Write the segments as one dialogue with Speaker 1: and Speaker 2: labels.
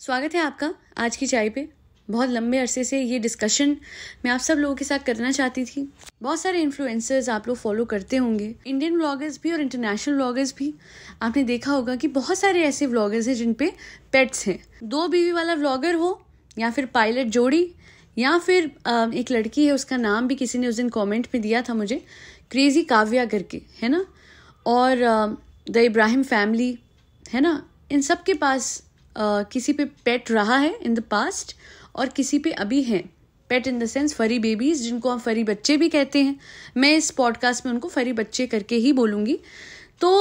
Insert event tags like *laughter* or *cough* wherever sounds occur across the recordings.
Speaker 1: स्वागत है आपका आज की चाय पे बहुत लंबे अरसे से ये डिस्कशन मैं आप सब लोगों के साथ करना चाहती थी बहुत सारे इन्फ्लुएंसर्स आप लोग फॉलो करते होंगे इंडियन व्लॉगर्स भी और इंटरनेशनल व्लॉगर्स भी आपने देखा होगा कि बहुत सारे ऐसे व्लॉगर्स हैं जिन पे पेट्स हैं दो बीवी वाला व्लॉगर हो या फिर पायलट जोड़ी या फिर एक लड़की है उसका नाम भी किसी ने उस दिन कॉमेंट में दिया था मुझे क्रेजी काव्या करके है ना और द इब्राहिम फैमिली है ना इन सब के पास किसी पे पेट रहा है इन द पास्ट और किसी पे अभी है pet in the sense furry babies जिनको हम फरी बच्चे भी कहते हैं मैं इस पॉडकास्ट में उनको फरी बच्चे करके ही बोलूँगी तो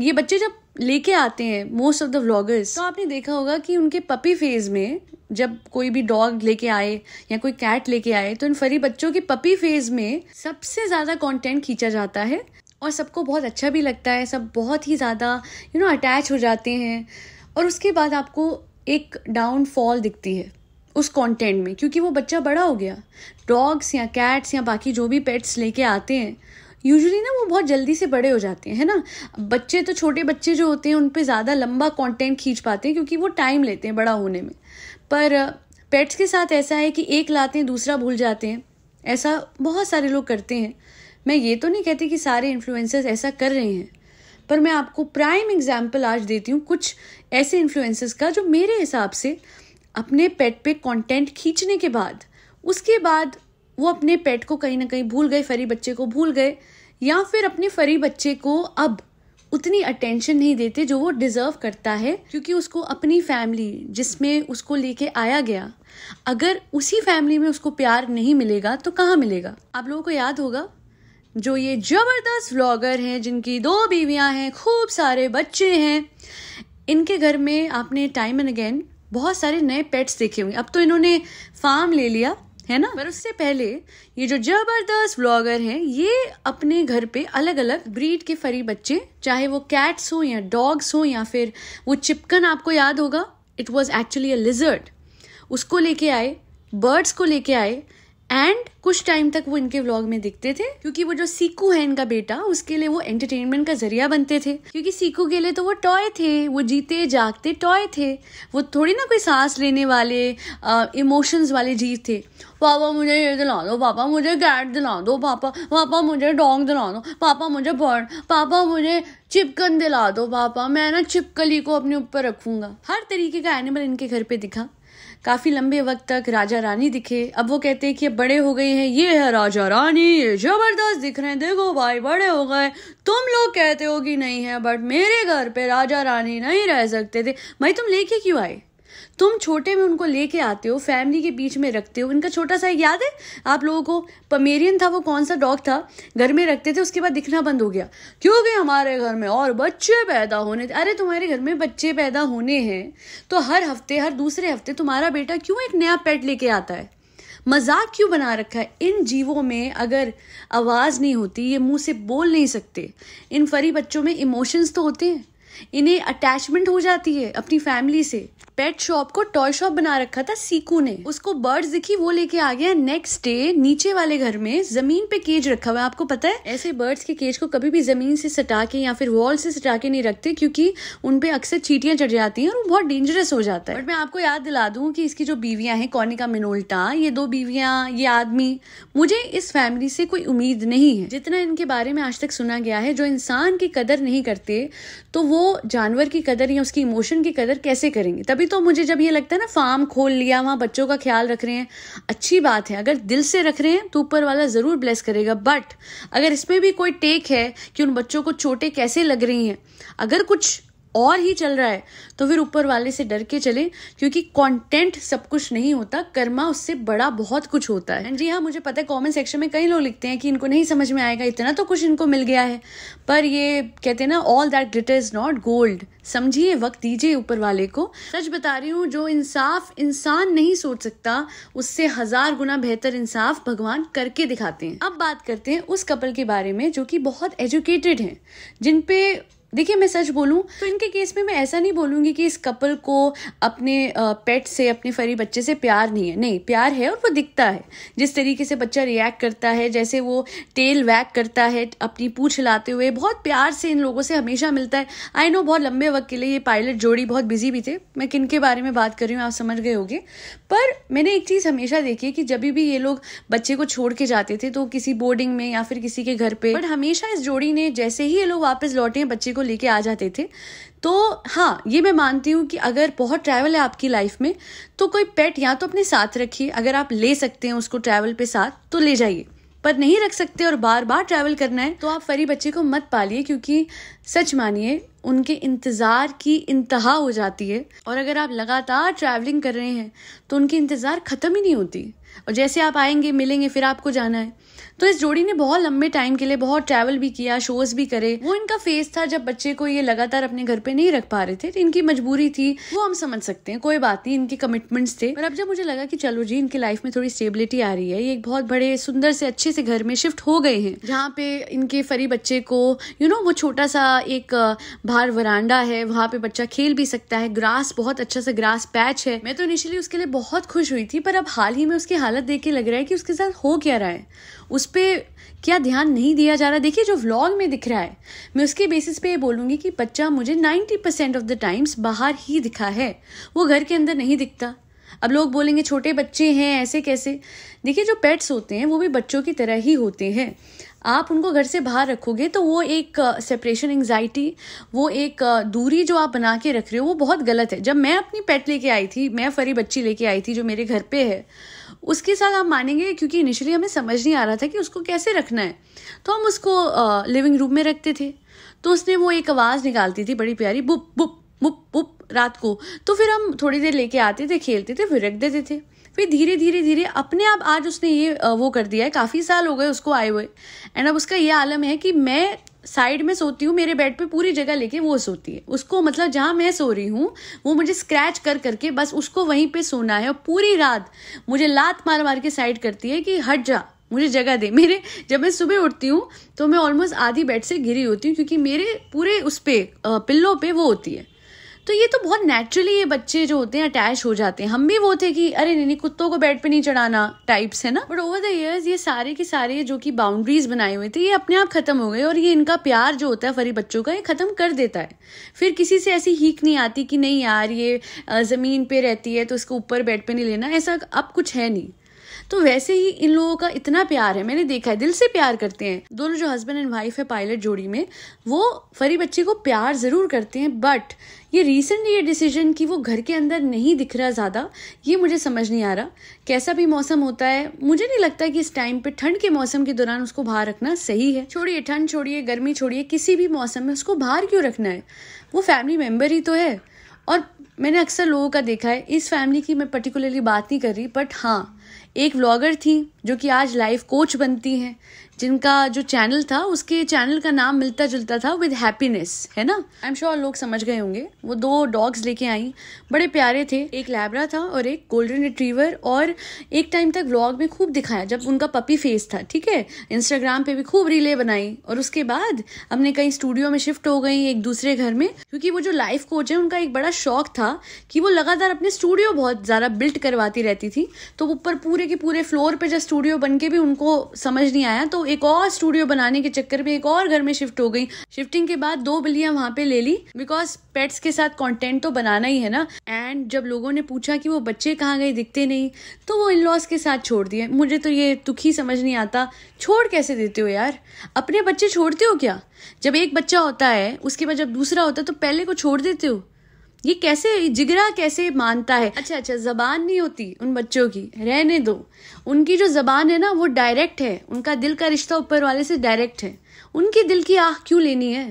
Speaker 1: ये बच्चे जब लेके आते हैं मोस्ट ऑफ द व्लॉगर्स तो आपने देखा होगा कि उनके पपी फेज में जब कोई भी डॉग लेके आए या कोई कैट लेके आए तो इन फरी बच्चों के पपी फेज में सबसे ज़्यादा कंटेंट खींचा जाता है और सबको बहुत अच्छा भी लगता है सब बहुत ही ज़्यादा यू नो अटैच हो जाते हैं और उसके बाद आपको एक डाउनफॉल दिखती है उस कंटेंट में क्योंकि वो बच्चा बड़ा हो गया डॉग्स या कैट्स या बाकी जो भी पेट्स लेके आते हैं यूजुअली ना वो बहुत जल्दी से बड़े हो जाते हैं है ना बच्चे तो छोटे बच्चे जो होते हैं उन पर ज़्यादा लंबा कॉन्टेंट खींच पाते हैं क्योंकि वो टाइम लेते हैं बड़ा होने में पर पेट्स के साथ ऐसा है कि एक लाते हैं दूसरा भूल जाते हैं ऐसा बहुत सारे लोग करते हैं मैं ये तो नहीं कहती कि सारे इन्फ्लुएंसर्स ऐसा कर रहे हैं पर मैं आपको प्राइम एग्जाम्पल आज देती हूँ कुछ ऐसे इन्फ्लुएंसर्स का जो मेरे हिसाब से अपने पेट पे कंटेंट खींचने के बाद उसके बाद वो अपने पेट को कहीं ना कहीं भूल गए फरी बच्चे को भूल गए या फिर अपने फरी बच्चे को अब उतनी अटेंशन नहीं देते जो वो डिज़र्व करता है क्योंकि उसको अपनी फैमिली जिसमें उसको लेके आया गया अगर उसी फैमिली में उसको प्यार नहीं मिलेगा तो कहाँ मिलेगा आप लोगों को याद होगा जो ये ज़बरदस्त व्लॉगर हैं जिनकी दो बीवियां हैं खूब सारे बच्चे हैं इनके घर में आपने टाइम एंड अगेन बहुत सारे नए पेट्स देखे होंगे अब तो इन्होंने फार्म ले लिया है ना पर उससे पहले ये जो जबरदस्त व्लॉगर हैं ये अपने घर पे अलग अलग ब्रीड के फरी बच्चे चाहे वो कैट्स हो या डॉग्स हो या फिर वो चिपकन आपको याद होगा it was actually a lizard उसको लेके आए बर्ड्स को लेके आए एंड कुछ टाइम तक वो इनके व्लॉग में दिखते थे क्योंकि वो जो सीकू है इनका बेटा उसके लिए वो एंटरटेनमेंट का जरिया बनते थे क्योंकि सीकू के लिए तो वो टॉय थे वो जीते जागते टॉय थे वो थोड़ी ना कोई सांस लेने वाले इमोशंस वाले जीव थे पापा मुझे ये दिला दो पापा मुझे कैट दिला दो पापा पापा मुझे डोंग दिला दो पापा मुझे बर्ड पापा मुझे चिपकन दिला दो पापा मैं ना चिपकली को अपने ऊपर रखूंगा हर तरीके का एनिमल इनके घर पे दिखा काफ़ी लंबे वक्त तक राजा रानी दिखे अब वो कहते हैं कि अब बड़े हो गए हैं ये है राजा रानी ये ज़बरदस्त दिख रहे हैं देखो भाई बड़े हो गए तुम लोग कहते हो कि नहीं है बट मेरे घर पे राजा रानी नहीं रह सकते थे भाई तुम लेके क्यों आए तुम छोटे में उनको लेके आते हो फैमिली के बीच में रखते हो इनका छोटा सा याद है आप लोगों को पमेरियन था वो कौन सा डॉग था घर में रखते थे उसके बाद दिखना बंद हो गया क्योंकि हमारे घर में और बच्चे पैदा होने थे अरे तुम्हारे घर में बच्चे पैदा होने हैं तो हर हफ्ते हर दूसरे हफ्ते तुम्हारा बेटा क्यों एक नया पेट लेके आता है मजाक क्यों बना रखा है इन जीवों में अगर आवाज़ नहीं होती ये मुंह से बोल नहीं सकते इन फरी बच्चों में इमोशंस तो होते हैं इन्हें अटैचमेंट हो जाती है अपनी फैमिली से पेट शॉप को टॉय शॉप बना रखा था सीकू ने उसको बर्ड दिखी वो लेके आ गया नेक्स्ट डे नीचे वाले घर में जमीन पे केज रखा हुआ आपको पता है ऐसे बर्ड्स के केज को कभी भी जमीन से सटा के या फिर वॉल से सटा के नहीं रखते क्योंकि उनपे अक्सर चीटियां चढ़ जाती हैं और वो बहुत डेंजरस हो जाता है बट मैं आपको याद दिला दूं कि इसकी जो बीवियां हैं कॉनिका मिनोल्टा ये दो बीवियां ये आदमी मुझे इस फैमिली से कोई उम्मीद नहीं है जितना इनके बारे में आज तक सुना गया है जो इंसान की कदर नहीं करते तो वो जानवर की कदर या उसकी इमोशन की कदर कैसे करेंगे तभी तभी तो मुझे जब ये लगता है ना फार्म खोल लिया वहाँ बच्चों का ख्याल रख रहे हैं अच्छी बात है अगर दिल से रख रहे हैं तो ऊपर वाला ज़रूर ब्लेस करेगा बट अगर इसमें भी कोई टेक है कि उन बच्चों को चोटें कैसे लग रही हैं अगर कुछ और ही चल रहा है तो फिर ऊपर वाले से डर के चले क्योंकि कंटेंट सब कुछ नहीं होता कर्मा उससे बड़ा बहुत कुछ होता है जी हाँ मुझे पता है कमेंट सेक्शन में कई लोग लिखते हैं कि इनको नहीं समझ में आएगा इतना तो कुछ इनको मिल गया है पर ये कहते हैं ना all that glitter is not gold समझिए वक्त दीजिए ऊपर वाले को सच बता रही हूँ जो इंसाफ इंसान नहीं सोच सकता उससे हजार गुना बेहतर इंसाफ भगवान करके दिखाते हैं अब बात करते हैं उस कपल के बारे में जो कि बहुत एजुकेटेड हैं जिन पे देखिए मैं सच बोलूँ तो इनके केस में मैं ऐसा नहीं बोलूंगी कि इस कपल को अपने पेट से अपने फरी बच्चे से प्यार नहीं है नहीं प्यार है और वो दिखता है जिस तरीके से बच्चा रिएक्ट करता है जैसे वो टेल वैक करता है अपनी पूछ लाते हुए बहुत प्यार से इन लोगों से हमेशा मिलता है आई नो बहुत लंबे वक्त के लिए ये पायलट जोड़ी बहुत बिजी भी थे मैं किन के बारे में बात कर रही हूँ आप समझ गए होगे पर मैंने एक चीज़ हमेशा देखी है कि जब भी ये लोग बच्चे को छोड़ के जाते थे तो किसी बोर्डिंग में या फिर किसी के घर पर बट हमेशा इस जोड़ी ने जैसे ही ये लोग वापस लौटे बच्चे को को लेके आ जाते थे तो हाँ ये मैं मानती हूँ कि अगर बहुत ट्रैवल है आपकी लाइफ में तो कोई पेट या तो अपने साथ रखिए अगर आप ले सकते हैं उसको ट्रैवल पे साथ तो ले जाइए पर नहीं रख सकते और बार बार ट्रैवल करना है तो आप फरी बच्चे को मत पालिए क्योंकि सच मानिए उनके इंतज़ार की इंतहा हो जाती है और अगर आप लगातार ट्रैवलिंग कर रहे हैं तो उनकी इंतज़ार ख़त्म ही नहीं होती और जैसे आप आएंगे मिलेंगे फिर आपको जाना है तो इस जोड़ी ने बहुत लंबे टाइम के लिए बहुत ट्रैवल भी किया शोज भी करे वो इनका फेस था जब बच्चे को ये लगातार अपने घर पे नहीं रख पा रहे थे तो इनकी मजबूरी थी वो हम समझ सकते हैं कोई बात नहीं इनके कमिटमेंट्स थे पर अब जब मुझे लगा कि चलो जी इनकी लाइफ में थोड़ी स्टेबिलिटी आ रही है ये एक बहुत बड़े सुंदर से अच्छे से घर में शिफ्ट हो गए हैं जहाँ पे इनके फरी बच्चे को यू नो वो छोटा सा एक बाहर वरांडा है वहाँ पे बच्चा खेल भी सकता है ग्रास बहुत अच्छा सा ग्रास पैच है मैं तो इनिशियली उसके लिए बहुत खुश हुई थी पर अब हाल ही में उसकी हालत देख के लग रहा है कि उसके साथ हो क्या रहा है उस पर क्या ध्यान नहीं दिया जा रहा देखिए जो व्लॉग में दिख रहा है मैं उसके बेसिस पे ये बोलूँगी कि बच्चा मुझे 90 परसेंट ऑफ द टाइम्स बाहर ही दिखा है वो घर के अंदर नहीं दिखता अब लोग बोलेंगे छोटे बच्चे हैं ऐसे कैसे देखिए जो पेट्स होते हैं वो भी बच्चों की तरह ही होते हैं आप उनको घर से बाहर रखोगे तो वो एक सेपरेशन uh, एंगजाइटी वो एक uh, दूरी जो आप बना के रख रहे हो वो बहुत गलत है जब मैं अपनी पेट लेके आई थी मैं फरी बच्ची लेके आई थी जो मेरे घर पे है उसके साथ हम मानेंगे क्योंकि इनिशियली हमें समझ नहीं आ रहा था कि उसको कैसे रखना है तो हम उसको लिविंग रूम में रखते थे तो उसने वो एक आवाज़ निकालती थी बड़ी प्यारी बुप बुप बुप बुप रात को तो फिर हम थोड़ी देर लेके आते थे खेलते थे फिर रख देते थे फिर धीरे धीरे धीरे अपने आप आज उसने ये वो कर दिया है काफ़ी साल हो गए उसको आए हुए एंड अब उसका ये आलम है कि मैं साइड में सोती हूँ मेरे बेड पे पूरी जगह लेके वो सोती है उसको मतलब जहाँ मैं सो रही हूँ वो मुझे स्क्रैच कर करके बस उसको वहीं पे सोना है और पूरी रात मुझे लात मार मार के साइड करती है कि हट जा मुझे जगह दे मेरे जब मैं सुबह उठती हूँ तो मैं ऑलमोस्ट आधी बेड से घिरी होती हूँ क्योंकि मेरे पूरे उस पर पिल्लों पर वो होती है तो ये तो बहुत नेचुरली ये बच्चे जो होते हैं अटैच हो जाते हैं हम भी वो थे कि अरे नहीं नहीं कुत्तों को बेड पे नहीं चढ़ाना टाइप्स है ना बट ओवर द ईयर्स ये सारे के सारे जो कि बाउंड्रीज बनाए हुए थे ये अपने आप खत्म हो गए और ये इनका प्यार जो होता है फरी बच्चों का ये खत्म कर देता है फिर किसी से ऐसी हीक नहीं आती कि नहीं यार ये ज़मीन पे रहती है तो इसको ऊपर बेड पे नहीं लेना ऐसा अब कुछ है नहीं तो वैसे ही इन लोगों का इतना प्यार है मैंने देखा है दिल से प्यार करते हैं दोनों जो हस्बैंड एंड वाइफ है पायलट जोड़ी में वो फरी बच्चे को प्यार ज़रूर करते हैं बट ये रिसेंटली ये डिसीजन कि वो घर के अंदर नहीं दिख रहा ज़्यादा ये मुझे समझ नहीं आ रहा कैसा भी मौसम होता है मुझे नहीं लगता कि इस टाइम पे ठंड के मौसम के दौरान उसको बाहर रखना सही है छोड़िए ठंड छोड़िए गर्मी छोड़िए किसी भी मौसम में उसको बाहर क्यों रखना है वो फैमिली मेम्बर ही तो है और मैंने अक्सर लोगों का देखा है इस फैमिली की मैं पर्टिकुलरली बात नहीं कर रही बट हाँ एक व्लॉगर थी जो कि आज लाइफ कोच बनती हैं जिनका जो चैनल था उसके चैनल का नाम मिलता जुलता था विद हैप्पीनेस है ना आई एम श्योर लोग समझ गए होंगे वो दो डॉग्स लेके आई बड़े प्यारे थे एक लैबरा था और एक गोल्डन रिट्रीवर और एक टाइम तक व्लॉग में खूब दिखाया जब उनका पपी फेस था ठीक है इंस्टाग्राम पे भी खूब रीले बनाई और उसके बाद हमने कहीं स्टूडियो में शिफ्ट हो गई एक दूसरे घर में क्योंकि वो जो लाइफ कोच है उनका एक बड़ा शौक था था कि वो लगातार अपने स्टूडियो बहुत ज़्यादा बिल्ट करवाती रहती थी तो ऊपर पूरे के पूरे फ्लोर पे जब स्टूडियो बन के भी उनको समझ नहीं आया तो एक और स्टूडियो बनाने के चक्कर में एक और घर में शिफ्ट हो गई शिफ्टिंग के बाद दो बिल्लियाँ वहाँ पे ले ली बिकॉज पेट्स के साथ कॉन्टेंट तो बनाना ही है ना एंड जब लोगों ने पूछा कि वो बच्चे कहाँ गए दिखते नहीं तो वो इन लॉस के साथ छोड़ दिए मुझे तो ये दुखी समझ नहीं आता छोड़ कैसे देते हो यार अपने बच्चे छोड़ते हो क्या जब एक बच्चा होता है उसके बाद जब दूसरा होता है तो पहले को छोड़ देते हो ये कैसे जिगरा कैसे मानता है अच्छा अच्छा जबान नहीं होती उन बच्चों की रहने दो उनकी जो जबान है ना वो डायरेक्ट है उनका दिल का रिश्ता ऊपर वाले से डायरेक्ट है उनकी दिल की आह क्यों लेनी है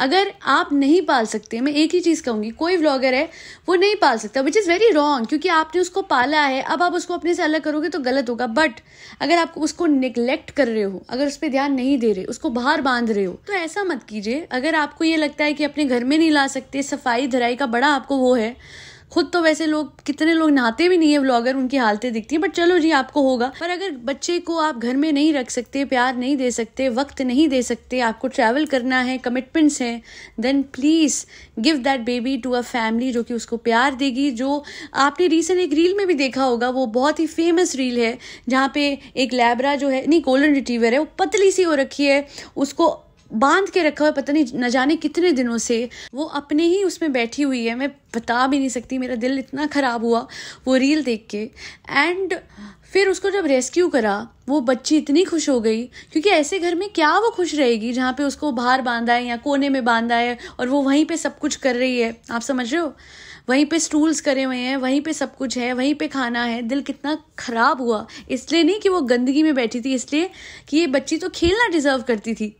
Speaker 1: अगर आप नहीं पाल सकते मैं एक ही चीज़ कहूँगी कोई व्लॉगर है वो नहीं पाल सकता विच इज़ वेरी रॉन्ग क्योंकि आपने उसको पाला है अब आप उसको अपने से अलग करोगे तो गलत होगा बट अगर आप उसको निगलेक्ट कर रहे हो अगर उस पर ध्यान नहीं दे रहे उसको बाहर बांध रहे हो तो ऐसा मत कीजिए अगर आपको ये लगता है कि अपने घर में नहीं ला सकते सफाई धराई का बड़ा आपको वो है खुद तो वैसे लोग कितने लोग नहाते भी नहीं है ब्लॉगर उनकी हालतें दिखती हैं बट चलो जी आपको होगा पर अगर बच्चे को आप घर में नहीं रख सकते प्यार नहीं दे सकते वक्त नहीं दे सकते आपको ट्रैवल करना है कमिटमेंट्स हैं then please give that baby to a family जो कि उसको प्यार देगी जो आपने रिसेंट एक रील में भी देखा होगा वो बहुत ही फेमस रील है जहाँ पे एक लैबरा जो है नहीं गोल्डन रिटीवर है वो पतली सी हो रखी है उसको बांध के रखा हुआ पता नहीं न जाने कितने दिनों से वो अपने ही उसमें बैठी हुई है मैं बता भी नहीं सकती मेरा दिल इतना ख़राब हुआ वो रील देख के एंड फिर उसको जब रेस्क्यू करा वो बच्ची इतनी खुश हो गई क्योंकि ऐसे घर में क्या वो खुश रहेगी जहाँ पे उसको बाहर बांधा है या कोने में बांधा है और वो वहीं पे सब कुछ कर रही है आप समझ रहे हो वहीं पे स्टूल्स करे हुए हैं वहीं पे सब कुछ है वहीं पे खाना है दिल कितना ख़राब हुआ इसलिए नहीं कि वो गंदगी में बैठी थी इसलिए कि ये बच्ची तो खेलना डिज़र्व करती थी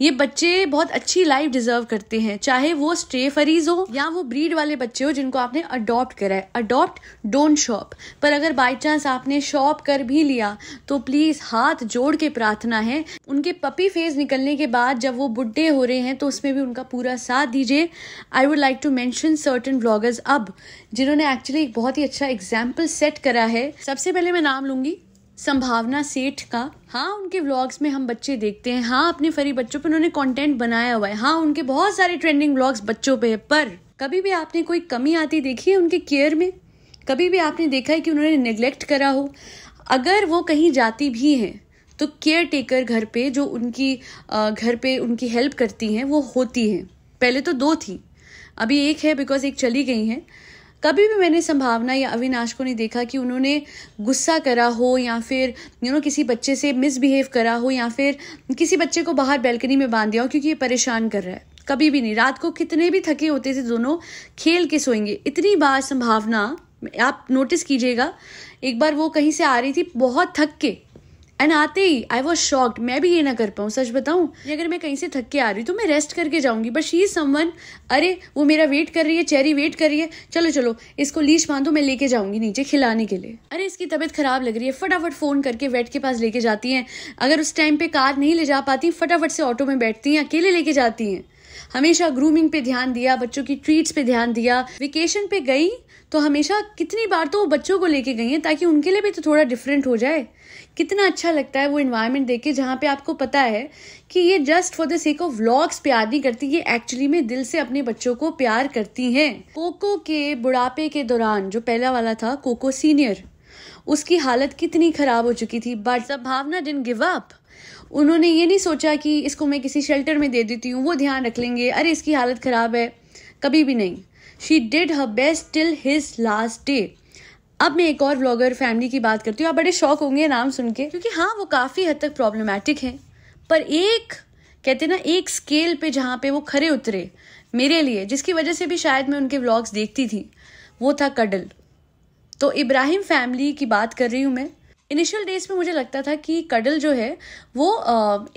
Speaker 1: ये बच्चे बहुत अच्छी लाइफ डिजर्व करते हैं चाहे वो स्ट्रे फरीज हो या वो ब्रीड वाले बच्चे हो जिनको आपने अडॉप्ट करा है अडॉप्ट डोंट शॉप पर अगर बाई चांस आपने शॉप कर भी लिया तो प्लीज़ हाथ जोड़ के प्रार्थना है उनके पपी फेज निकलने के बाद जब वो बुढ़े हो रहे हैं तो उसमें भी उनका पूरा साथ दीजिए I would like to mention certain bloggers अब जिन्होंने एक्चुअली एक बहुत ही अच्छा एग्जाम्पल सेट करा है सबसे पहले मैं नाम लूंगी संभावना सेठ का हाँ उनके व्लॉग्स में हम बच्चे देखते हैं हाँ अपने फरी बच्चों पर उन्होंने कंटेंट बनाया हुआ है हाँ उनके बहुत सारे ट्रेंडिंग व्लॉग्स बच्चों पे है पर कभी भी आपने कोई कमी आती देखी है उनके केयर में कभी भी आपने देखा है कि उन्होंने निग्लेक्ट करा हो अगर वो कहीं जाती भी हैं तो केयर टेकर घर पे जो उनकी घर पे उनकी हेल्प करती हैं वो होती हैं पहले तो दो थी अभी एक है बिकॉज एक चली गई हैं कभी भी मैंने संभावना या अविनाश को नहीं देखा कि उन्होंने गुस्सा करा हो या फिर यू नो किसी बच्चे से मिसबिहेव करा हो या फिर किसी बच्चे को बाहर बैल्कनी में बांध दिया हो क्योंकि ये परेशान कर रहा है कभी भी नहीं रात को कितने भी थके होते थे दोनों खेल के सोएंगे इतनी बार संभावना आप नोटिस कीजिएगा एक बार वो कहीं से आ रही थी बहुत थक के एंड आते ही आई वॉज शॉक्ड मैं भी ये ना कर पाऊँ सच बताऊँ अगर मैं कहीं से थक के आ रही हूँ तो मैं रेस्ट करके जाऊँगी बट शी समवन अरे वो मेरा वेट कर रही है चेरी वेट कर रही है चलो चलो इसको लीच बांधो मैं लेके जाऊँगी नीचे खिलाने के लिए अरे इसकी तबीयत खराब लग रही है फटाफट फ़ोन करके वेट के पास लेके जाती हैं अगर उस टाइम पर कार नहीं ले जा पाती फटाफट से ऑटो में बैठती हैं अकेले लेके जाती हैं हमेशा ग्रूमिंग पे ध्यान दिया बच्चों की ट्रीट्स पे ध्यान दिया वेकेशन पे गई तो हमेशा कितनी बार तो वो बच्चों को लेके गई हैं ताकि उनके लिए भी तो थोड़ा डिफरेंट हो जाए कितना अच्छा लगता है वो इन्वायरमेंट देख के जहाँ पे आपको पता है कि ये just for the sake of vlogs प्यार नहीं करती ये एक्चुअली में दिल से अपने बच्चों को प्यार करती हैं कोको के बुढ़ापे के दौरान जो पहला वाला था कोको सीनियर उसकी हालत कितनी खराब हो चुकी थी बट भावना डिन गिव अप उन्होंने ये नहीं सोचा कि इसको मैं किसी शेल्टर में दे देती हूँ वो ध्यान रख लेंगे अरे इसकी हालत खराब है कभी भी नहीं she did her best till his last day अब मैं एक और ब्लॉगर फैमिली की बात करती हूँ आप बड़े शौक होंगे नाम सुन के क्योंकि हाँ वो काफ़ी हद तक प्रॉब्लमेटिक हैं पर एक कहते ना एक स्केल पे जहाँ पे वो खरे उतरे मेरे लिए जिसकी वजह से भी शायद मैं उनके व्लॉग्स देखती थी वो था कडल तो इब्राहिम फैमिली की बात कर रही हूँ मैं इनिशियल डेज में मुझे लगता था कि कडल जो है वो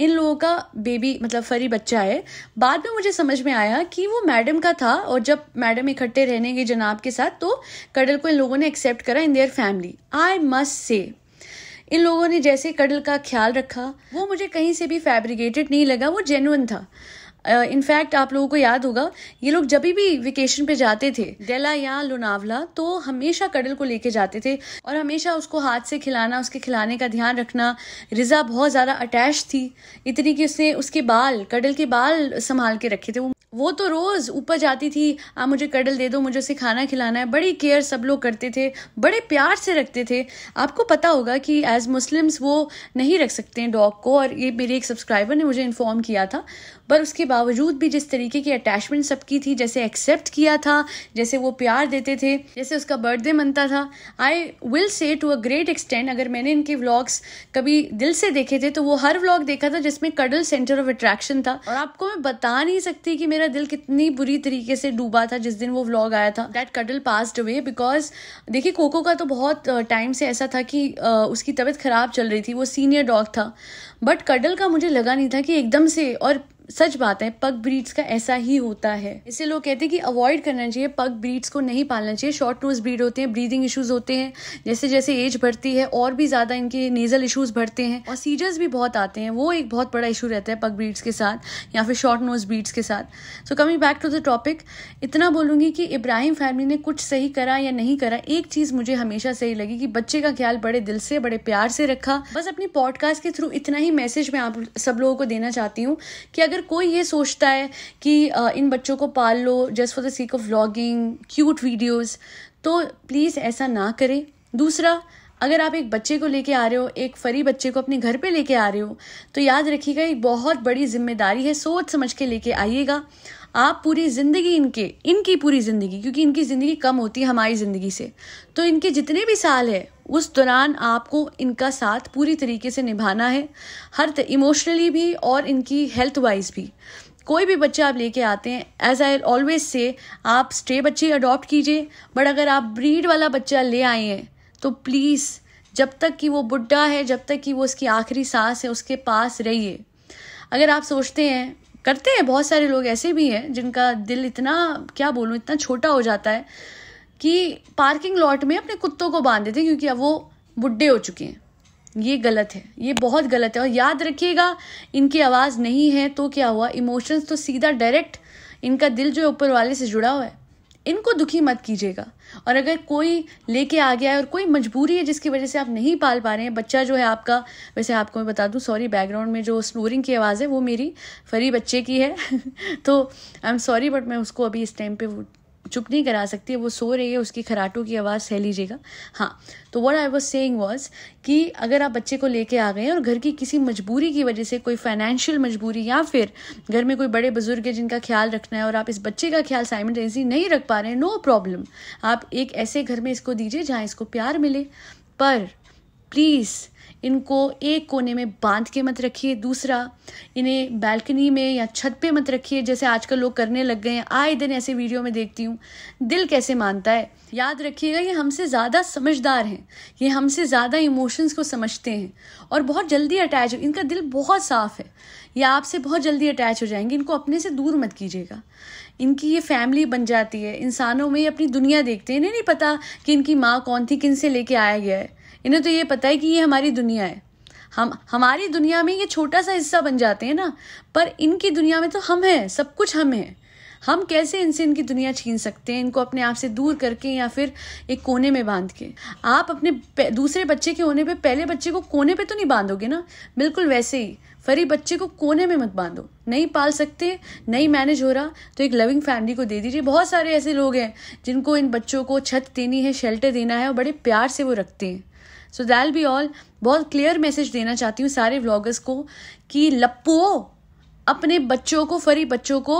Speaker 1: इन लोगों का बेबी मतलब फरी बच्चा है बाद में मुझे समझ में आया कि वो मैडम का था और जब मैडम इकट्ठे रहने गई जनाब के साथ तो कडल को इन लोगों ने एक्सेप्ट करा in their family I must say इन लोगों ने जैसे कडल का ख्याल रखा वो मुझे कहीं से भी फैब्रिकेटेड नहीं लगा वो जेनुअन था इनफैक्ट uh, आप लोगों को याद होगा ये लोग जब भी वेकेशन पे जाते थे डेला या लोनावला तो हमेशा कडल को लेके जाते थे और हमेशा उसको हाथ से खिलाना उसके खिलाने का ध्यान रखना रिजा बहुत ज़्यादा अटैच थी इतनी कि उसने उसके बाल कडल के बाल संभाल के रखे थे वो वो तो रोज़ ऊपर जाती थी आप मुझे कडल दे दो मुझे उसे खाना खिलाना है बड़ी केयर सब लोग करते थे बड़े प्यार से रखते थे आपको पता होगा कि एज मुस्लिम्स वो नहीं रख सकते हैं डॉग को और ये मेरे एक सब्सक्राइबर ने मुझे इन्फॉर्म किया था पर उसके बावजूद भी जिस तरीके की अटैचमेंट सबकी थी जैसे एक्सेप्ट किया था जैसे वो प्यार देते थे जैसे उसका बर्थडे मनता था I will say to a great extent अगर मैंने इनके व्लॉग्स कभी दिल से देखे थे तो वो हर व्लॉग देखा था जिसमें कडल सेंटर ऑफ अट्रैक्शन था और आपको मैं बता नहीं सकती कि मेरा दिल कितनी बुरी तरीके से डूबा था जिस दिन वो व्लॉग आया था that cuddle passed away because देखिए कोको का तो बहुत टाइम से ऐसा था कि उसकी तबीयत ख़राब चल रही थी वो सीनियर डॉग था बट कडल का मुझे लगा नहीं था कि एकदम से और सच बात है पग ब्रीड्स का ऐसा ही होता है इसे लोग कहते हैं कि अवॉइड करना चाहिए पग ब्रीड्स को नहीं पालना चाहिए शॉर्ट नोज ब्रीड होते हैं ब्रीदिंग इशूज होते हैं जैसे जैसे एज बढ़ती है और भी ज़्यादा इनके नेजल इशूज बढ़ते हैं और सीजर्स भी बहुत आते हैं वो एक बहुत बड़ा इशू रहता है पग ब्रीड्स के साथ या फिर शॉर्ट नोज ब्रीड्स के साथ so coming back to the topic इतना बोलूंगी कि इब्राहिम फैमिली ने कुछ सही करा या नहीं करा एक चीज़ मुझे हमेशा सही लगी कि बच्चे का ख्याल बड़े दिल से बड़े प्यार से रखा बस अपनी पॉडकास्ट के थ्रू इतना ही मैसेज मैं आप सब लोगों को देना चाहती हूँ कि अगर अगर कोई ये सोचता है कि इन बच्चों को पाल लो just for the sake of vlogging cute videos तो प्लीज़ ऐसा ना करें दूसरा अगर आप एक बच्चे को लेके आ रहे हो एक फरी बच्चे को अपने घर पे लेके आ रहे हो तो याद रखिएगा एक बहुत बड़ी जिम्मेदारी है सोच समझ के लेके आइएगा आप पूरी ज़िंदगी इनके इनकी पूरी ज़िंदगी क्योंकि इनकी ज़िंदगी कम होती है हमारी ज़िंदगी से तो इनके जितने भी साल है उस दौरान आपको इनका साथ पूरी तरीके से निभाना है हर इमोशनली भी और इनकी हेल्थ वाइज भी कोई भी बच्चा आप लेके आते हैं एज आई ऑलवेज से आप स्टे बच्चे अडॉप्ट कीजिए बट अगर आप ब्रीड वाला बच्चा ले आए हैं तो प्लीज़ जब तक कि वो बुढ़ा है जब तक कि वो उसकी आखिरी सांस है उसके पास रहिए अगर आप सोचते हैं करते हैं बहुत सारे लोग ऐसे भी हैं जिनका दिल इतना क्या बोलूँ इतना छोटा हो जाता है कि पार्किंग लॉट में अपने कुत्तों को बांध देते हैं क्योंकि अब वो बुढ़े हो चुके हैं ये गलत है ये बहुत गलत है और याद रखिएगा इनकी आवाज़ नहीं है तो क्या हुआ इमोशंस तो सीधा डायरेक्ट इनका दिल जो है ऊपर वाले से जुड़ा हुआ है इनको दुखी मत कीजिएगा और अगर कोई लेके आ गया है और कोई मजबूरी है जिसकी वजह से आप नहीं पाल पा रहे हैं बच्चा जो है आपका वैसे आपको मैं बता दूं सॉरी बैकग्राउंड में जो स्नोरिंग की आवाज़ है वो मेरी फरी बच्चे की है *laughs* तो आई एम सॉरी बट मैं उसको अभी इस टाइम पे चुप नहीं करा सकती वो सो रही है उसकी खराटों की आवाज़ सह लीजिएगा हाँ तो what I was saying was कि अगर आप बच्चे को लेके आ गए और घर की किसी मजबूरी की वजह से कोई फाइनेंशियल मजबूरी या फिर घर में कोई बड़े बुजुर्ग है जिनका ख्याल रखना है और आप इस बच्चे का ख्याल साइमल्टेनियसली नहीं रख पा रहे हैं नो प्रॉब्लम आप एक ऐसे घर में इसको दीजिए जहाँ इसको प्यार मिले पर प्लीज़ इनको एक कोने में बांध के मत रखिए दूसरा इन्हें बालकनी में या छत पे मत रखिए जैसे आजकल लोग करने लग गए हैं आए दिन ऐसे वीडियो में देखती हूँ दिल कैसे मानता है याद रखिएगा ये हमसे ज़्यादा समझदार हैं ये हमसे ज़्यादा इमोशंस को समझते हैं और बहुत जल्दी अटैच इनका दिल बहुत साफ है ये आपसे बहुत जल्दी अटैच हो जाएंगे इनको अपने से दूर मत कीजिएगा इनकी ये फैमिली बन जाती है इंसानों में ये अपनी दुनिया देखते हैं इन्हें नहीं पता कि इनकी माँ कौन थी किन से लेके आया गया है इन्हें तो ये पता है कि ये हमारी दुनिया है हम हमारी दुनिया में ये छोटा सा हिस्सा बन जाते हैं ना पर इनकी दुनिया में तो हम हैं सब कुछ हम हैं हम कैसे इनसे इनकी दुनिया छीन सकते हैं इनको अपने आप से दूर करके या फिर एक कोने में बांध के आप अपने दूसरे बच्चे के होने पे पहले बच्चे को कोने पे तो नहीं बांधोगे ना बिल्कुल वैसे ही फरी बच्चे को कोने में मत बांधो नहीं पाल सकते नहीं मैनेज हो रहा तो एक लविंग फैमिली को दे दीजिए बहुत सारे ऐसे लोग हैं जिनको इन बच्चों को छत देनी है शेल्टर देना है और बड़े प्यार से वो रखते हैं सो दैल बी ऑल बहुत क्लियर मैसेज देना चाहती हूँ सारे व्लॉगर्स को कि लपो अपने बच्चों को फरी बच्चों को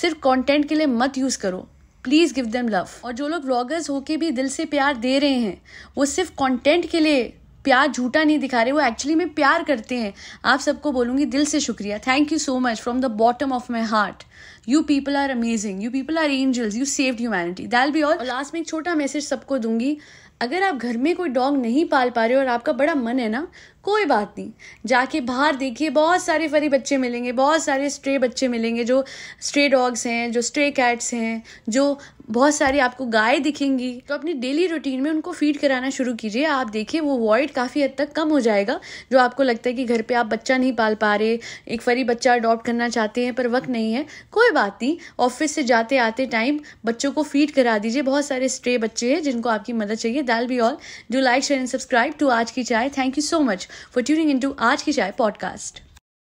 Speaker 1: सिर्फ कंटेंट के लिए मत यूज़ करो प्लीज़ गिव देम लव और जो लोग व्लॉगर्स होके भी दिल से प्यार दे रहे हैं वो सिर्फ कंटेंट के लिए प्यार झूठा नहीं दिखा रहे वो एक्चुअली में प्यार करते हैं आप सबको बोलूँगी दिल से शुक्रिया thank you so much from the bottom of my heart you people are amazing you people are angels you saved humanity that'll be all लास्ट में एक छोटा मैसेज सबको दूंगी अगर आप घर में कोई डॉग नहीं पाल पा रहे हो और आपका बड़ा मन है ना कोई बात नहीं जाके बाहर देखिए बहुत सारे फरी बच्चे मिलेंगे बहुत सारे स्ट्रे बच्चे मिलेंगे जो स्ट्रे डॉग्स हैं जो स्ट्रे कैट्स हैं जो बहुत सारी आपको गाय दिखेंगी तो अपनी डेली रूटीन में उनको फीड कराना शुरू कीजिए आप देखिए वो वॉइड काफ़ी हद तक कम हो जाएगा जो आपको लगता है कि घर पे आप बच्चा नहीं पाल पा रहे एक फरी बच्चा अडॉप्ट करना चाहते हैं पर वक्त नहीं है कोई बात नहीं ऑफिस से जाते आते टाइम बच्चों को फीड करा दीजिए बहुत सारे स्ट्रे बच्चे हैं जिनको आपकी मदद चाहिए that'll be all do like share and subscribe to Aaj ki Chai thank you so much for tuning in to Aaj ki चाय पॉडकास्ट